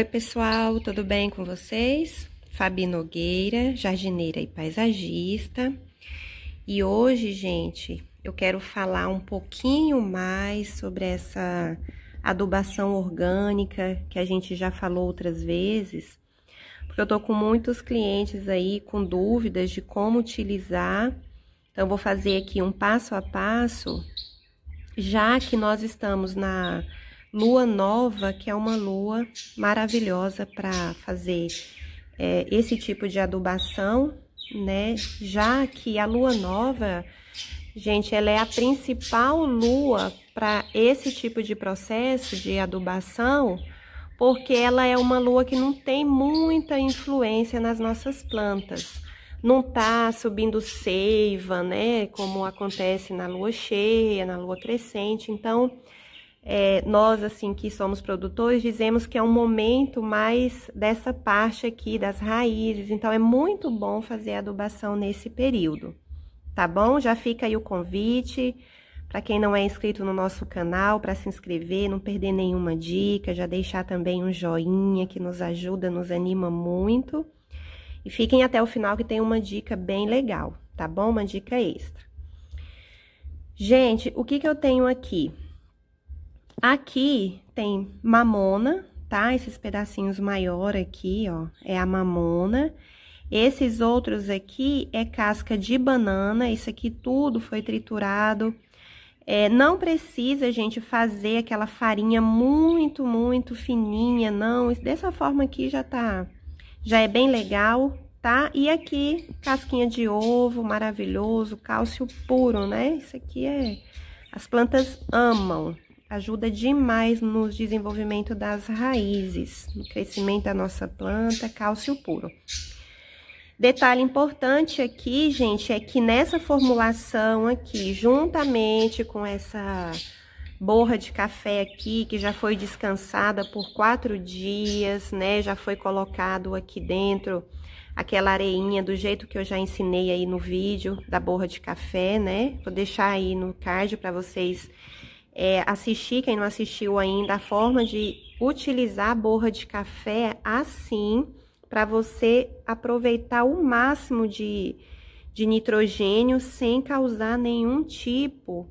Oi, pessoal, tudo bem com vocês? Fabi Nogueira, jardineira e paisagista. E hoje, gente, eu quero falar um pouquinho mais sobre essa adubação orgânica que a gente já falou outras vezes, porque eu tô com muitos clientes aí com dúvidas de como utilizar. Então, eu vou fazer aqui um passo a passo, já que nós estamos na lua nova, que é uma lua maravilhosa para fazer é, esse tipo de adubação, né? Já que a lua nova, gente, ela é a principal lua para esse tipo de processo de adubação, porque ela é uma lua que não tem muita influência nas nossas plantas. Não tá subindo seiva, né? Como acontece na lua cheia, na lua crescente. Então, é, nós, assim, que somos produtores, dizemos que é um momento mais dessa parte aqui das raízes. Então, é muito bom fazer adubação nesse período, tá bom? Já fica aí o convite para quem não é inscrito no nosso canal, para se inscrever, não perder nenhuma dica, já deixar também um joinha que nos ajuda, nos anima muito. E fiquem até o final que tem uma dica bem legal, tá bom? Uma dica extra. Gente, o que, que eu tenho aqui? Aqui tem mamona, tá? Esses pedacinhos maior aqui, ó, é a mamona. Esses outros aqui é casca de banana, isso aqui tudo foi triturado. É, não precisa, gente, fazer aquela farinha muito, muito fininha, não. Dessa forma aqui já tá, já é bem legal, tá? E aqui, casquinha de ovo, maravilhoso, cálcio puro, né? Isso aqui é, as plantas amam ajuda demais no desenvolvimento das raízes, no crescimento da nossa planta, cálcio puro. Detalhe importante aqui, gente, é que nessa formulação aqui, juntamente com essa borra de café aqui, que já foi descansada por quatro dias, né? Já foi colocado aqui dentro aquela areinha do jeito que eu já ensinei aí no vídeo da borra de café, né? Vou deixar aí no card para vocês é, assistir, quem não assistiu ainda, a forma de utilizar a borra de café assim, para você aproveitar o máximo de, de nitrogênio sem causar nenhum tipo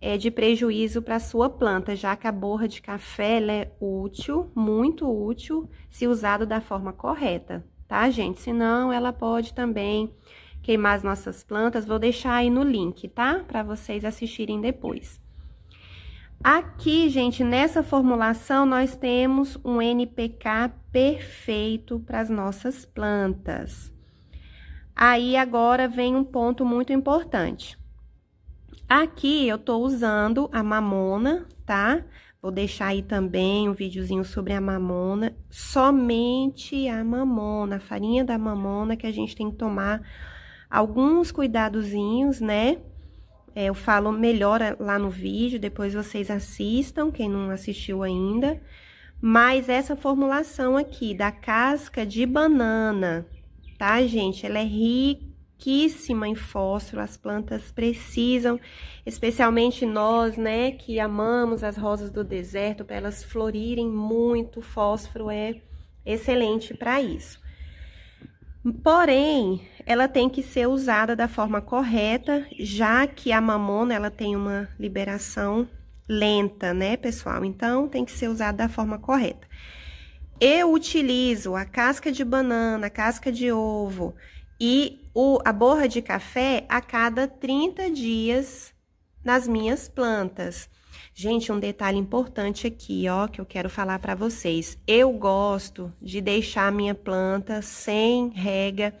é, de prejuízo para sua planta, já que a borra de café é útil, muito útil, se usado da forma correta, tá, gente? Senão, ela pode também queimar as nossas plantas. Vou deixar aí no link, tá? Para vocês assistirem depois. Aqui, gente, nessa formulação, nós temos um NPK perfeito para as nossas plantas. Aí, agora, vem um ponto muito importante. Aqui, eu estou usando a mamona, tá? Vou deixar aí também um videozinho sobre a mamona. Somente a mamona, a farinha da mamona, que a gente tem que tomar alguns cuidadozinhos, né? É, eu falo melhor lá no vídeo, depois vocês assistam, quem não assistiu ainda. Mas essa formulação aqui da casca de banana, tá, gente? Ela é riquíssima em fósforo, as plantas precisam, especialmente nós, né, que amamos as rosas do deserto, para elas florirem muito, o fósforo é excelente para isso. Porém, ela tem que ser usada da forma correta, já que a mamona ela tem uma liberação lenta, né, pessoal? Então, tem que ser usada da forma correta. Eu utilizo a casca de banana, a casca de ovo e o, a borra de café a cada 30 dias nas minhas plantas. Gente, um detalhe importante aqui, ó, que eu quero falar para vocês. Eu gosto de deixar a minha planta sem rega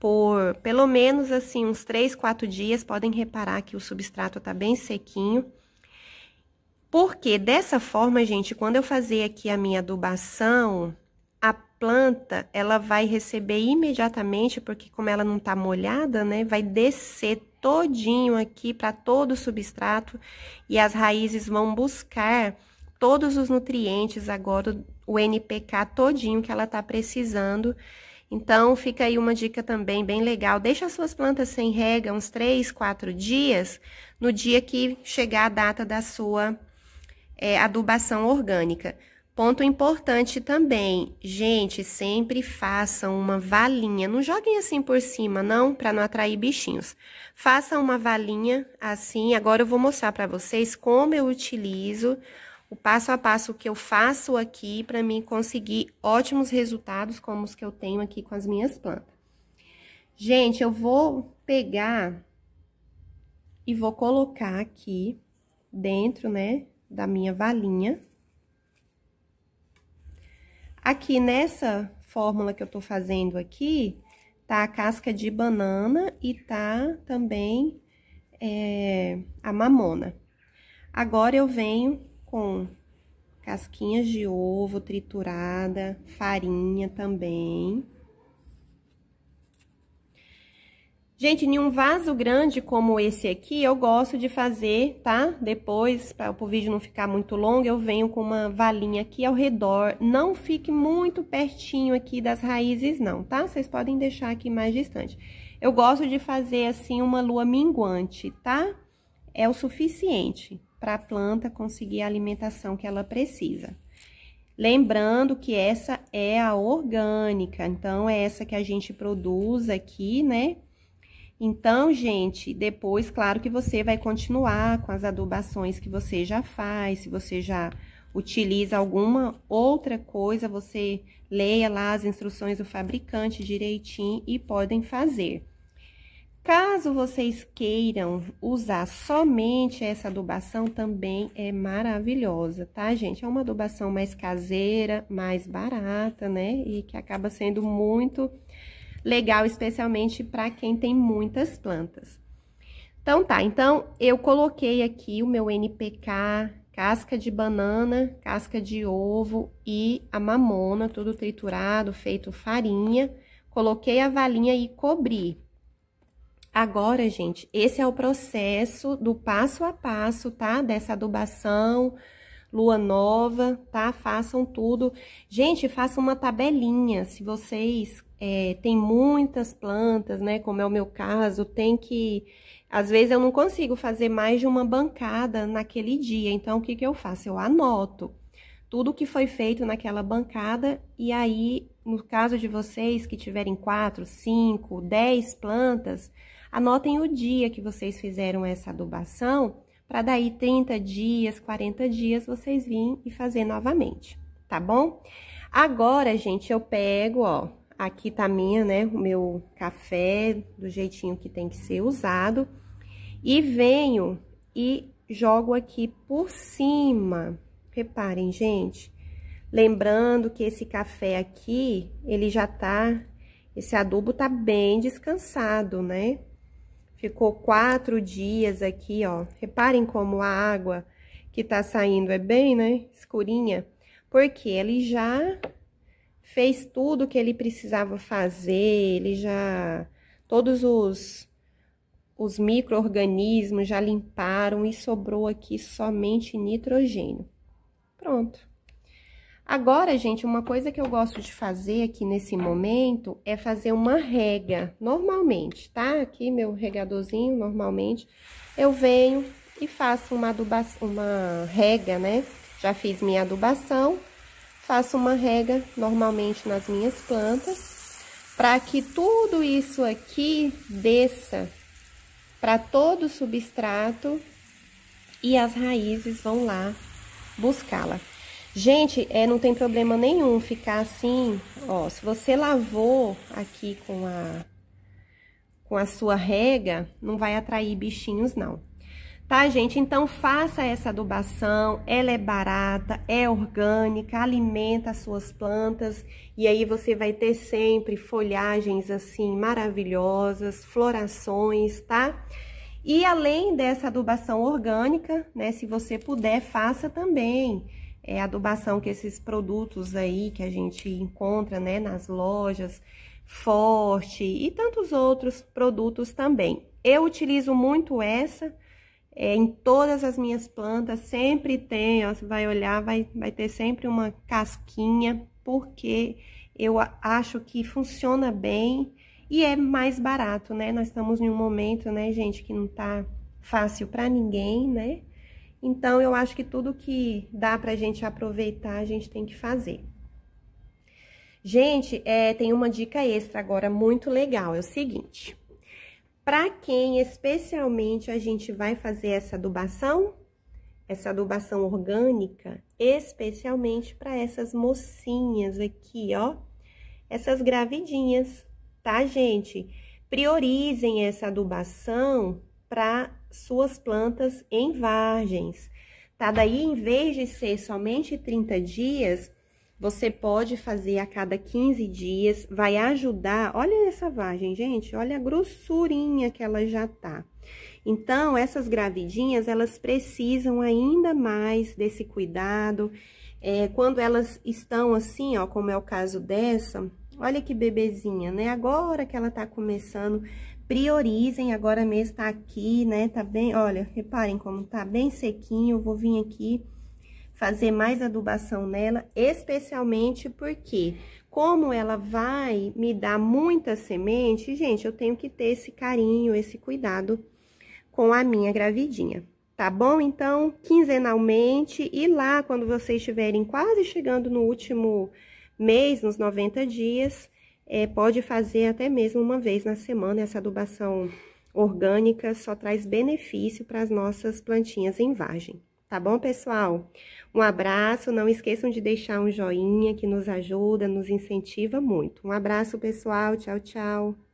por pelo menos assim uns 3, 4 dias. Podem reparar que o substrato tá bem sequinho. Porque dessa forma, gente, quando eu fazer aqui a minha adubação, planta, ela vai receber imediatamente, porque como ela não tá molhada, né, vai descer todinho aqui para todo o substrato e as raízes vão buscar todos os nutrientes agora, o NPK todinho que ela tá precisando. Então, fica aí uma dica também bem legal. Deixa as suas plantas sem rega uns 3, 4 dias, no dia que chegar a data da sua é, adubação orgânica. Ponto importante também, gente, sempre façam uma valinha. Não joguem assim por cima, não, para não atrair bichinhos. Façam uma valinha assim. Agora eu vou mostrar para vocês como eu utilizo o passo a passo que eu faço aqui para mim conseguir ótimos resultados como os que eu tenho aqui com as minhas plantas. Gente, eu vou pegar e vou colocar aqui dentro, né, da minha valinha Aqui nessa fórmula que eu tô fazendo aqui, tá a casca de banana e tá também é, a mamona. Agora eu venho com casquinhas de ovo triturada, farinha também. Gente, em um vaso grande como esse aqui, eu gosto de fazer, tá? Depois, para o vídeo não ficar muito longo, eu venho com uma valinha aqui ao redor. Não fique muito pertinho aqui das raízes não, tá? Vocês podem deixar aqui mais distante. Eu gosto de fazer, assim, uma lua minguante, tá? É o suficiente para a planta conseguir a alimentação que ela precisa. Lembrando que essa é a orgânica, então é essa que a gente produz aqui, né? Então, gente, depois, claro que você vai continuar com as adubações que você já faz, se você já utiliza alguma outra coisa, você leia lá as instruções do fabricante direitinho e podem fazer. Caso vocês queiram usar somente essa adubação, também é maravilhosa, tá, gente? É uma adubação mais caseira, mais barata, né? E que acaba sendo muito legal, especialmente para quem tem muitas plantas. Então tá, então eu coloquei aqui o meu NPK, casca de banana, casca de ovo e a mamona, tudo triturado, feito farinha. Coloquei a valinha e cobri. Agora, gente, esse é o processo do passo a passo, tá? Dessa adubação, lua nova, tá? Façam tudo. Gente, façam uma tabelinha, se vocês é, tem muitas plantas, né? Como é o meu caso, tem que. Às vezes eu não consigo fazer mais de uma bancada naquele dia. Então, o que, que eu faço? Eu anoto tudo que foi feito naquela bancada, e aí, no caso de vocês que tiverem quatro, cinco, dez plantas, anotem o dia que vocês fizeram essa adubação, para daí 30 dias, 40 dias, vocês virem e fazer novamente, tá bom? Agora, gente, eu pego, ó, Aqui tá minha, né, o meu café, do jeitinho que tem que ser usado. E venho e jogo aqui por cima. Reparem, gente. Lembrando que esse café aqui, ele já tá... Esse adubo tá bem descansado, né? Ficou quatro dias aqui, ó. Reparem como a água que tá saindo é bem, né, escurinha. Porque ele já fez tudo o que ele precisava fazer, ele já. Todos os, os micro-organismos já limparam e sobrou aqui somente nitrogênio. Pronto. Agora, gente, uma coisa que eu gosto de fazer aqui nesse momento é fazer uma rega, normalmente, tá? Aqui, meu regadorzinho, normalmente, eu venho e faço uma, adubação, uma rega, né? Já fiz minha adubação, faço uma rega normalmente nas minhas plantas, para que tudo isso aqui desça para todo o substrato e as raízes vão lá buscá-la. Gente, é, não tem problema nenhum ficar assim, ó, se você lavou aqui com a, com a sua rega, não vai atrair bichinhos não. Tá, gente? Então, faça essa adubação, ela é barata, é orgânica, alimenta as suas plantas e aí você vai ter sempre folhagens assim maravilhosas, florações, tá? E além dessa adubação orgânica, né, se você puder, faça também é, adubação que esses produtos aí que a gente encontra, né, nas lojas, Forte e tantos outros produtos também. Eu utilizo muito essa, é, em todas as minhas plantas, sempre tem, ó, você vai olhar, vai, vai ter sempre uma casquinha, porque eu acho que funciona bem e é mais barato, né? Nós estamos em um momento, né, gente, que não tá fácil para ninguém, né? Então, eu acho que tudo que dá pra gente aproveitar, a gente tem que fazer. Gente, é, tem uma dica extra agora muito legal, é o seguinte... Para quem especialmente a gente vai fazer essa adubação? Essa adubação orgânica, especialmente para essas mocinhas aqui, ó. Essas gravidinhas, tá, gente? Priorizem essa adubação para suas plantas em vargens, tá? Daí, em vez de ser somente 30 dias, você pode fazer a cada 15 dias, vai ajudar. Olha essa vagem, gente, olha a grossurinha que ela já tá. Então, essas gravidinhas, elas precisam ainda mais desse cuidado. É, quando elas estão assim, ó, como é o caso dessa, olha que bebezinha, né? Agora que ela tá começando, priorizem, agora mesmo tá aqui, né? Tá bem, olha, reparem como tá bem sequinho, eu vou vir aqui fazer mais adubação nela, especialmente porque como ela vai me dar muita semente, gente, eu tenho que ter esse carinho, esse cuidado com a minha gravidinha, tá bom? Então, quinzenalmente e lá quando vocês estiverem quase chegando no último mês, nos 90 dias, é, pode fazer até mesmo uma vez na semana essa adubação orgânica, só traz benefício para as nossas plantinhas em vagem. Tá bom, pessoal? Um abraço, não esqueçam de deixar um joinha que nos ajuda, nos incentiva muito. Um abraço, pessoal. Tchau, tchau.